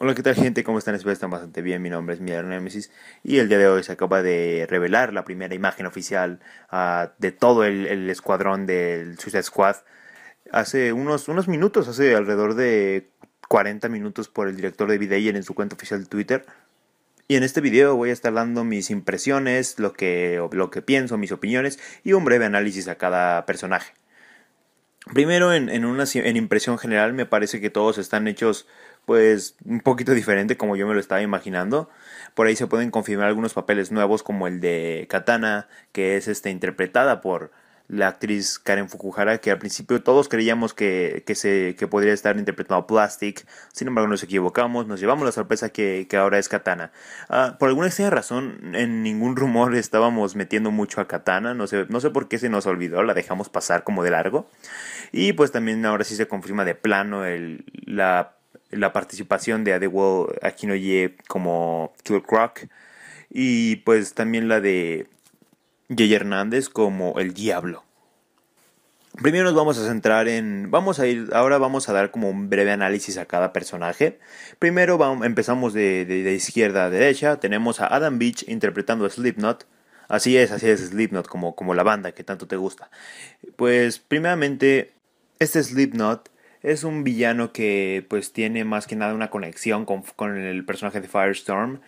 Hola, ¿qué tal gente? ¿Cómo están? Espero estén bastante bien. Mi nombre es Miguel Nemesis y el día de hoy se acaba de revelar la primera imagen oficial ah, de todo el, escuadrón del Suicide Squad. Hace unos, unos minutos, hace alrededor de 40 minutos por el director de video en su cuenta oficial de Twitter. Y en este video voy a estar dando mis impresiones, lo que, lo que pienso, mis opiniones y un breve análisis a cada personaje. Primero, en, en, una, en impresión general, me parece que todos están hechos pues un poquito diferente como yo me lo estaba imaginando. Por ahí se pueden confirmar algunos papeles nuevos como el de Katana, que es este, interpretada por la actriz Karen Fukuhara, que al principio todos creíamos que, se, que podría estar interpretado Plastic, sin embargo nos equivocamos, nos llevamos la sorpresa que, ahora es Katana. Ah, por alguna extraña razón, en ningún rumor estábamos metiendo mucho a Katana, no sé, no sé por qué se nos olvidó, la dejamos pasar como de largo. Y pues también ahora sí se confirma de plano el, la la participación de Adewo Akinoye como Kill Croc y pues también la de Jay Hernández como El Diablo. Primero nos vamos a centrar en. Vamos a ir. Ahora vamos a dar como un breve análisis a cada personaje. Primero vamos, empezamos de, izquierda a derecha. Tenemos a Adam Beach interpretando a Slipknot. Así es, así es Slipknot, como, como la banda que tanto te gusta. Pues, primeramente, este Slipknot es un villano que pues tiene más que nada una conexión con, el personaje de Firestorm.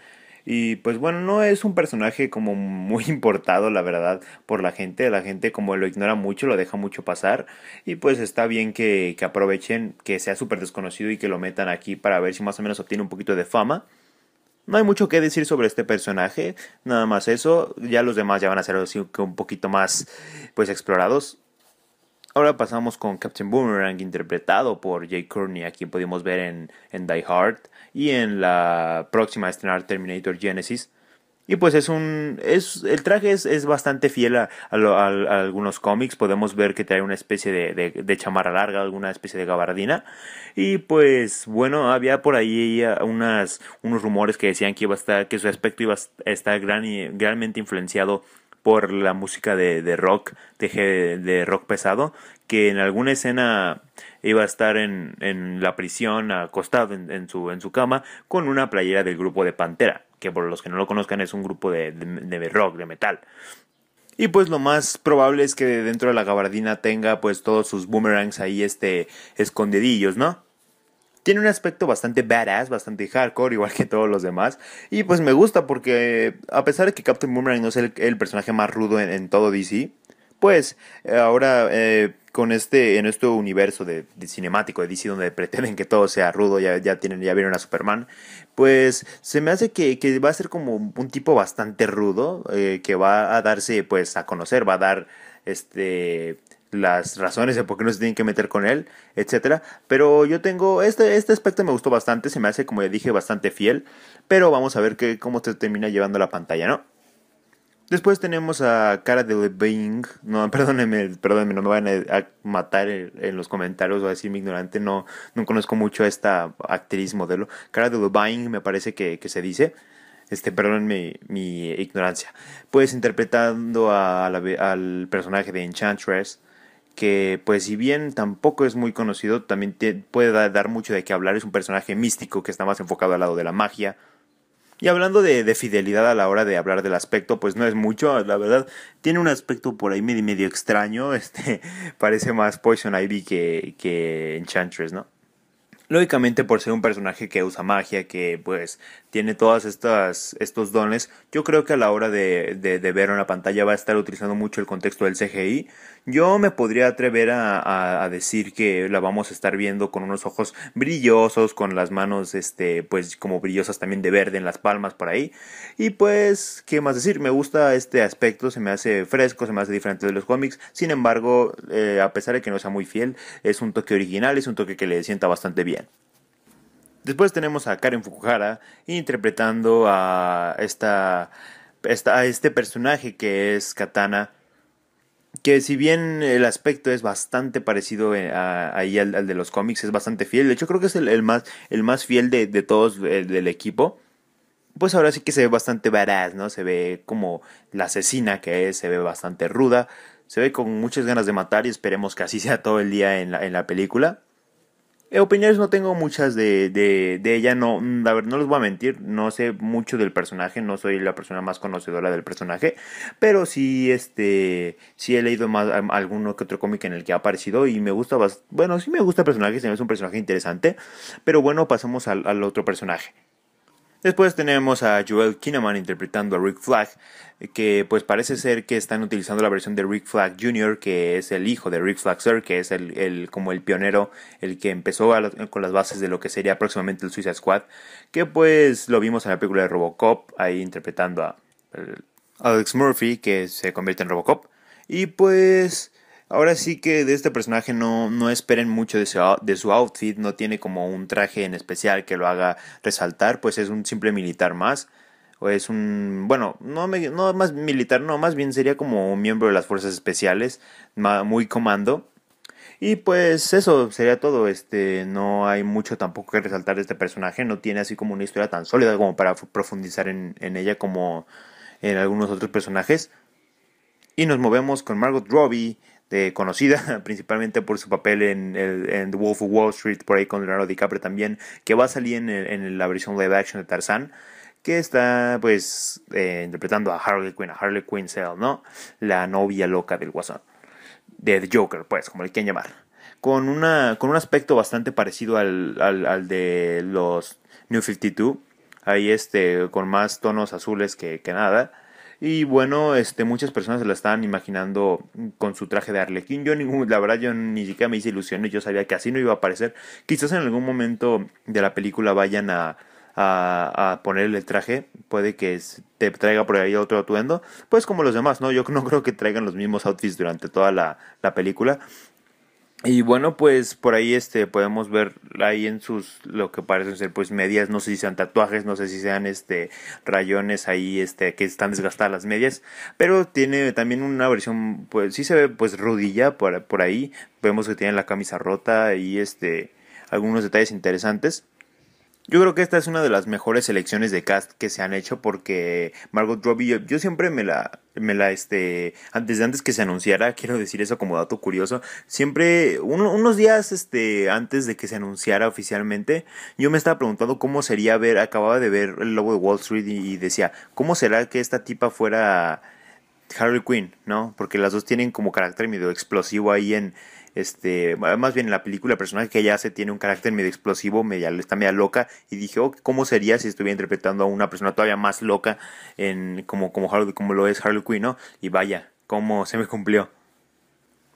Y pues bueno, no es un personaje como muy importado, la verdad, por la gente. La gente como lo ignora mucho, lo deja mucho pasar. Y pues está bien que, que aprovechen que sea súper desconocido y que lo metan aquí para ver si más o menos obtiene un poquito de fama. No hay mucho que decir sobre este personaje, nada más eso. Ya los demás ya van a ser así un poquito más pues explorados. Ahora pasamos con Captain Boomerang, interpretado por Jay Courtney, a quien pudimos ver en, Die Hard y en la próxima a estrenar Terminator Genesis. Y pues es un. Es, el traje es, bastante fiel a, algunos cómics. Podemos ver que trae una especie de, de, chamarra larga, alguna especie de gabardina. Y pues bueno, había por ahí unas, unos rumores que decían que iba a estar, que su aspecto iba a estar gran, realmente influenciado por la música de, rock, de, de, rock pesado, que en alguna escena iba a estar en, la prisión acostado en, su, en su cama con una playera del grupo de Pantera, que por los que no lo conozcan es un grupo de, rock, de metal. Y pues lo más probable es que dentro de la gabardina tenga pues todos sus boomerangs ahí este escondidillos, ¿no? Tiene un aspecto bastante badass, bastante hardcore, igual que todos los demás. Y pues me gusta porque, a pesar de que Captain Boomerang no es el, personaje más rudo en, todo DC, pues eh, ahora eh, con este, en este universo de, cinemático de DC donde pretenden que todo sea rudo, ya, ya, tienen, ya vieron a Superman, pues se me hace que, va a ser como un tipo bastante rudo, eh, que va a darse pues a conocer, va a dar este las razones de por qué no se tienen que meter con él, etcétera. Pero yo tengo este este aspecto me gustó bastante, se me hace como ya dije bastante fiel, pero vamos a ver que, cómo se termina llevando la pantalla, ¿no? Después tenemos a Cara Delevingne, no, perdónenme, perdónenme, no me van a matar en los comentarios o a decirme ignorante, no, no conozco mucho a esta actriz modelo. Cara de Delevingne me parece que, se dice. Este, mi, ignorancia. Pues interpretando al personaje de Enchantress, que pues si bien tampoco es muy conocido, también puede dar mucho de qué hablar, es un personaje místico que está más enfocado al lado de la magia. Y hablando de, fidelidad a la hora de hablar del aspecto, pues no es mucho, la verdad. Tiene un aspecto por ahí medio, extraño, este parece más Poison Ivy que, que Enchantress, ¿no? Lógicamente por ser un personaje que usa magia, que pues tiene todos estos dones, yo creo que a la hora de, de, de ver pantalla va a estar utilizando mucho el contexto del CGI yo me podría atrever a, decir que la vamos a estar viendo con unos ojos brillosos, con las manos, este, pues como brillosas también de verde en las palmas por ahí. Y pues, ¿qué más decir? Me gusta este aspecto, se me hace fresco, se me hace diferente de los cómics. Sin embargo, eh, a pesar de que no sea muy fiel, es un toque original, es un toque que le sienta bastante bien. Después tenemos a Karen Fukuhara interpretando a esta a este personaje que es Katana que si bien el aspecto es bastante parecido eh, ahí al, de los cómics, es bastante fiel, de hecho creo que es el, más, el más fiel de, todos eh, del equipo, pues ahora sí que se ve bastante varaz ¿no? Se ve como la asesina que es, se ve bastante ruda, se ve con muchas ganas de matar y esperemos que así sea todo el día en en la película opiniones no tengo muchas de, de, ella, no, mm, a no les voy a mentir, no sé mucho del personaje, no soy la persona más conocedora del personaje, pero sí, este, sí he leído más alguno que otro cómic en el que ha aparecido y me gusta, bueno, sí me gusta el personaje, se me hace un personaje interesante, pero bueno, pasamos al otro personaje, Después tenemos a Joel Kinnaman interpretando a Rick Flag, que pues parece ser que están utilizando la versión de Rick Flag Jr., que es el hijo de Rick Flag Sir, que es el, el como el pionero, el que empezó con las bases de lo que sería próximamente el Suicide Squad, que pues lo vimos en la película de Robocop, ahí interpretando a Alex Murphy, que se convierte en Robocop. Y pues Ahora sí que de este personaje no, no esperen mucho de su, de su outfit, no tiene como un traje en especial que lo haga resaltar, pues es un simple militar más. O es un, bueno, no, no más militar, no, más bien sería como un miembro de las fuerzas especiales, muy comando. Y pues eso sería todo, este, no hay mucho tampoco que resaltar de este personaje, no tiene así como una historia tan sólida como para profundizar en, en ella como en algunos otros personajes. Y nos movemos con Margot Robbie este, conocida principalmente por su papel en, el, The Wolf of Wall Street, por ahí con Leonardo DiCaprio también, que va a salir en, la versión live action de Tarzan que está pues eh, interpretando a Harley Quinn, a Harley Quinn Cell, ¿no? La novia loca del guasón, de The Joker, pues, como le quieran llamar. Con, una, con un aspecto bastante parecido al, de los New 52, ahí este, con más tonos azules que, que nada y bueno, este, muchas personas se la estaban imaginando con su traje de arlequín. Yo, ningún, uh, la verdad, yo ni siquiera me hice ilusiones. Yo sabía que así no iba a aparecer. Quizás en algún momento de la película vayan a, a, ponerle el traje, puede que te traiga por ahí otro atuendo, pues como los demás, ¿no? Yo no creo que traigan los mismos outfits durante toda la, la película, y bueno, pues por ahí este podemos ver ahí en sus lo que parecen ser pues medias, no sé si sean tatuajes, no sé si sean este rayones ahí este que están desgastadas las medias, pero tiene también una versión pues sí se ve pues rodilla por, por ahí, vemos que tiene la camisa rota y este algunos detalles interesantes. Yo creo que esta es una de las mejores selecciones de cast que se han hecho porque Margot Robbie, yo, siempre me la, me la, este, antes de antes que se anunciara, quiero decir eso como dato curioso, siempre, unos días, este, antes de que se anunciara oficialmente, yo me estaba preguntando cómo sería ver, acababa de ver El Lobo de Wall Street y decía, ¿cómo será que esta tipa fuera Harley Quinn, ¿no? Porque las dos tienen como carácter medio explosivo ahí en, este, más bien en la película, personal personaje que ella hace tiene un carácter medio explosivo, media, está media loca, y dije, oh, ¿cómo sería si estuviera interpretando a una persona todavía más loca en, como, como, como lo es Harley Quinn, ¿no? Y vaya, cómo se me cumplió.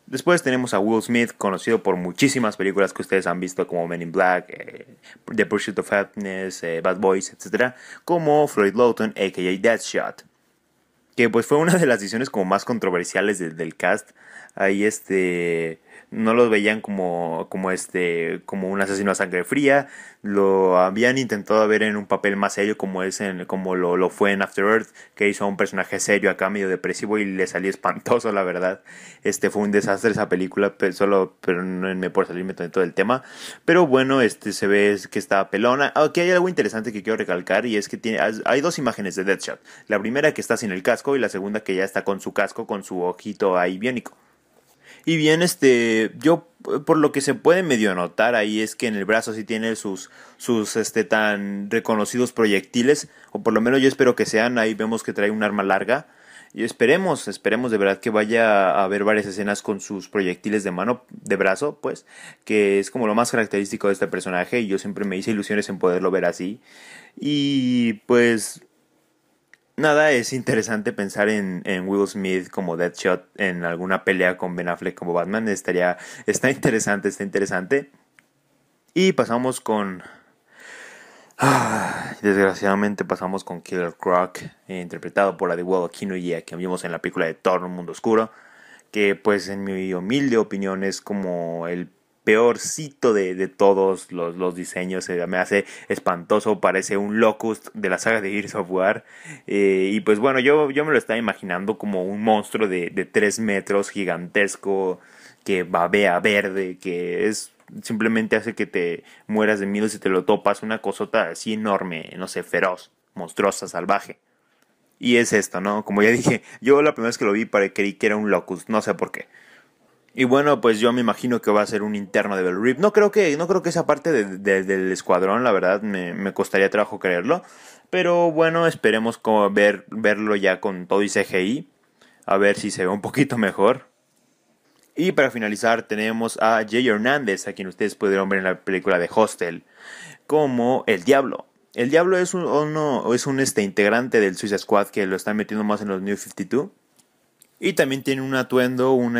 Después tenemos a Will Smith, conocido por muchísimas películas que ustedes han visto como Men in Black, eh, The Pursuit of Happiness, eh, Bad Boys, etc. Como Floyd Lawton, a.k.a. Shot que pues fue una de las decisiones como más controversiales del, del cast ahí este no los veían como como este como un asesino a sangre fría lo habían intentado ver en un papel más serio como es en, como lo, fue en After Earth que hizo a un personaje serio acá medio depresivo y le salió espantoso la verdad este fue un desastre esa película pero solo pero no me por salirme todo el tema pero bueno este se ve que está pelona aquí hay algo interesante que quiero recalcar y es que tiene hay dos imágenes de Deadshot la primera que está sin el casco y la segunda que ya está con su casco con su ojito ahí biónico y bien, este, yo por lo que se puede medio notar ahí es que en el brazo sí tiene sus, sus este, tan reconocidos proyectiles, o por lo menos yo espero que sean, ahí vemos que trae un arma larga. Y esperemos, esperemos de verdad que vaya a haber varias escenas con sus proyectiles de mano, de brazo, pues, que es como lo más característico de este personaje y yo siempre me hice ilusiones en poderlo ver así. Y pues nada, es interesante pensar en, Will Smith como Deadshot en alguna pelea con Ben Affleck como Batman. Estaría, está interesante, está interesante. Y pasamos con... Ah, desgraciadamente pasamos con Killer Croc, eh, interpretado por y a que vimos en la película de Thor, Un Mundo Oscuro, que pues en mi humilde opinión es como el peorcito de, de todos los, los diseños. me hace espantoso, parece un Locust de la saga de Gears of War. Eh, y pues bueno, yo, yo me lo estaba imaginando como un monstruo de, de 3 metros gigantesco que babea verde, que es simplemente hace que te mueras de miedo si te lo topas, una cosota así enorme, no sé, feroz, monstruosa, salvaje. Y es esto, ¿no? Como ya dije, yo la primera vez que lo vi creí que era un locust, no sé por qué. Y bueno, pues yo me imagino que va a ser un interno de Bell Rip. No creo que, no creo que esa parte del escuadrón, la verdad, me, costaría trabajo creerlo. Pero bueno, esperemos como ver, verlo ya con todo y CGI. A ver si se ve un poquito mejor. Y para finalizar tenemos a Jay Hernández, a quien ustedes pudieron ver en la película de Hostel, como el Diablo. El Diablo es un, es un este, integrante del Suicide Squad que lo están metiendo más en los New 52 y también tiene un atuendo, un,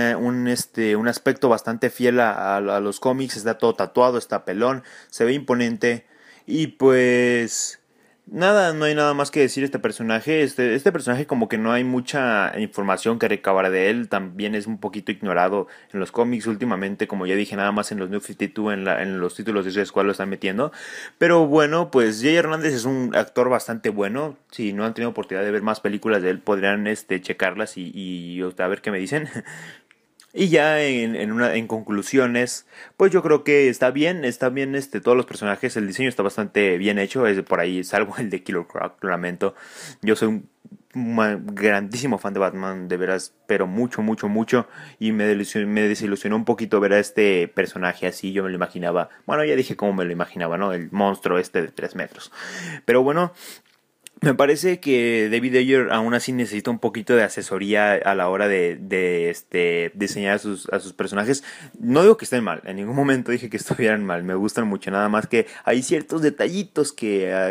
este, un aspecto bastante fiel a los cómics. Está todo tatuado, está pelón, se ve imponente. Y pues Nada, no hay nada más que decir este personaje. Este, este personaje como que no hay mucha información que recabar de él. También es un poquito ignorado en los cómics últimamente. Como ya dije, nada más en los New 52, en, en los títulos de su escuela lo están metiendo. Pero bueno, pues Jay Hernández es un actor bastante bueno. Si no han tenido oportunidad de ver más películas de él, podrían este, checarlas y, y a ver qué me dicen. Y ya en, una, en conclusiones, pues yo creo que está bien, está bien este, todos los personajes, el diseño está bastante bien hecho, es por ahí, salvo el de Killer Croc, lamento. Yo soy un, grandísimo fan de Batman, de veras, pero mucho, mucho, mucho, y me desilusionó, me desilusionó un poquito ver a este personaje así, yo me lo imaginaba, bueno, ya dije cómo me lo imaginaba, ¿no? El monstruo este de tres metros. Pero bueno, me parece que David Ayer aún así necesita un poquito de asesoría a la hora de, este, diseñar a sus, personajes. No digo que estén mal, en ningún momento dije que estuvieran mal, me gustan mucho, nada más que hay ciertos detallitos ah,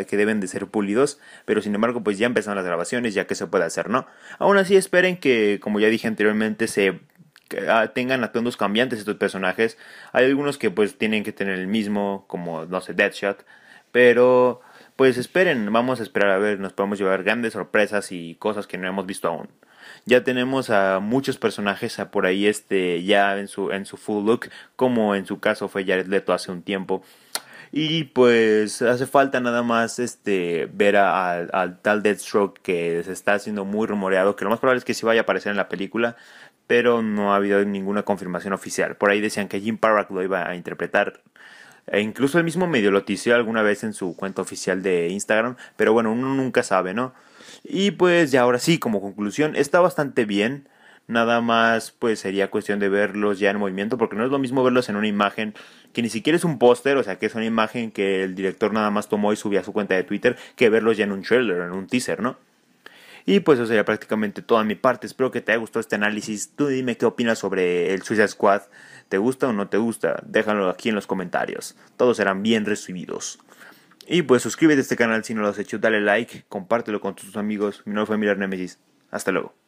que, deben de ser pulidos, pero sin embargo pues ya empezaron las grabaciones, ya que se puede hacer, ¿no? Aún así esperen que, como ya dije anteriormente, se ah, tengan atuendos cambiantes estos personajes. Hay algunos que pues tienen que tener el mismo, como, no sé, Deadshot, pero pues esperen, vamos a esperar a ver, nos podemos llevar grandes sorpresas y cosas que no hemos visto aún. Ya tenemos a muchos personajes a por ahí este ya en su en su full look, como en su caso fue Jared Leto hace un tiempo. Y pues hace falta nada más este ver al tal Deathstroke que se está haciendo muy rumoreado, que lo más probable es que sí vaya a aparecer en la película, pero no ha habido ninguna confirmación oficial. Por ahí decían que Jim Parrack lo iba a interpretar e incluso el mismo medio lo tició alguna vez en su cuenta oficial de Instagram, pero bueno, uno nunca sabe, ¿no? Y pues ya ahora sí, como conclusión, está bastante bien. Nada más pues sería cuestión de verlos ya en movimiento, porque no es lo mismo verlos en una imagen que ni siquiera es un póster, o sea que es una imagen que el director nada más tomó y subió a su cuenta de Twitter, que verlos ya en un trailer, en un teaser, ¿no? Y pues eso sería prácticamente toda mi parte. Espero que te haya gustado este análisis. Tú dime qué opinas sobre el Suicide Squad. ¿Te gusta o no te gusta? Déjanlo aquí en los comentarios. Todos serán bien recibidos. Y pues suscríbete a este canal si no lo has hecho, dale like, compártelo con tus amigos. Mi nombre fue Mirar Nemesis. Hasta luego.